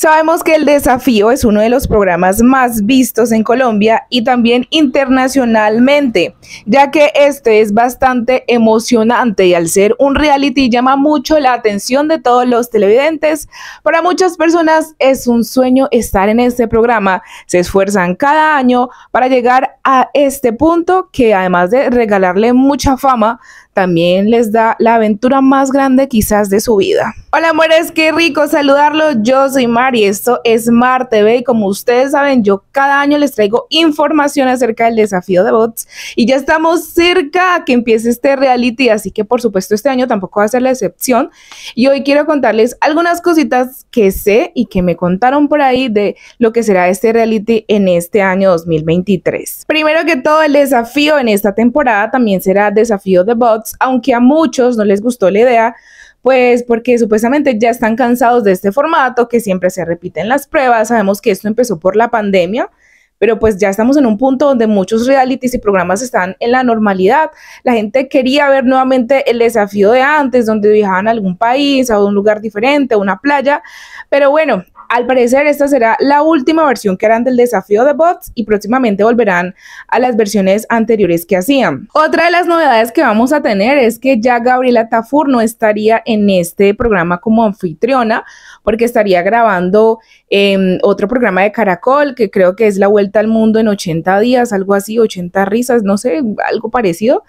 Sabemos que El Desafío es uno de los programas más vistos en Colombia y también internacionalmente, ya que este es bastante emocionante y al ser un reality llama mucho la atención de todos los televidentes. Para muchas personas es un sueño estar en este programa. Se esfuerzan cada año para llegar a este punto que además de regalarle mucha fama, también les da la aventura más grande quizás de su vida. Hola amores, qué rico saludarlos. Yo soy Mar y esto es Marte. TV y como ustedes saben yo cada año les traigo información acerca del desafío de bots y ya estamos cerca que empiece este reality así que por supuesto este año tampoco va a ser la excepción y hoy quiero contarles algunas cositas que sé y que me contaron por ahí de lo que será este reality en este año 2023. Primero que todo el desafío en esta temporada también será desafío de bots aunque a muchos no les gustó la idea pues porque supuestamente ya están cansados de este formato, que siempre se repiten las pruebas, sabemos que esto empezó por la pandemia, pero pues ya estamos en un punto donde muchos realities y programas están en la normalidad. La gente quería ver nuevamente el desafío de antes, donde viajaban a algún país, a un lugar diferente, a una playa, pero bueno, al parecer, esta será la última versión que harán del desafío de bots y próximamente volverán a las versiones anteriores que hacían. Otra de las novedades que vamos a tener es que ya Gabriela Tafur no estaría en este programa como anfitriona porque estaría grabando em, otro programa de Caracol que creo que es La Vuelta al Mundo en 80 días, algo así, 80 risas, no sé, algo parecido.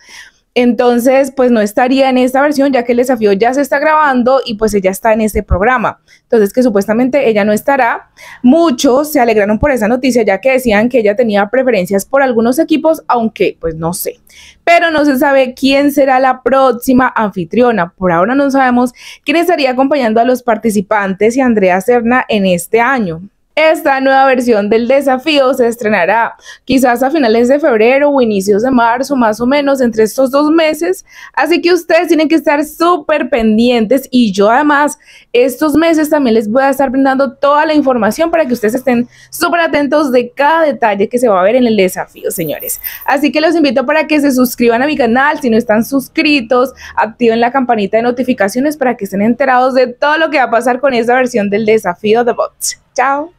Entonces, pues no estaría en esta versión, ya que el desafío ya se está grabando y pues ella está en este programa. Entonces, que supuestamente ella no estará. Muchos se alegraron por esa noticia, ya que decían que ella tenía preferencias por algunos equipos, aunque pues no sé. Pero no se sabe quién será la próxima anfitriona. Por ahora no sabemos quién estaría acompañando a los participantes y a Andrea Serna en este año. Esta nueva versión del desafío se estrenará quizás a finales de febrero o inicios de marzo, más o menos entre estos dos meses. Así que ustedes tienen que estar súper pendientes y yo además estos meses también les voy a estar brindando toda la información para que ustedes estén súper atentos de cada detalle que se va a ver en el desafío, señores. Así que los invito para que se suscriban a mi canal si no están suscritos, activen la campanita de notificaciones para que estén enterados de todo lo que va a pasar con esta versión del desafío de Bots. Chao.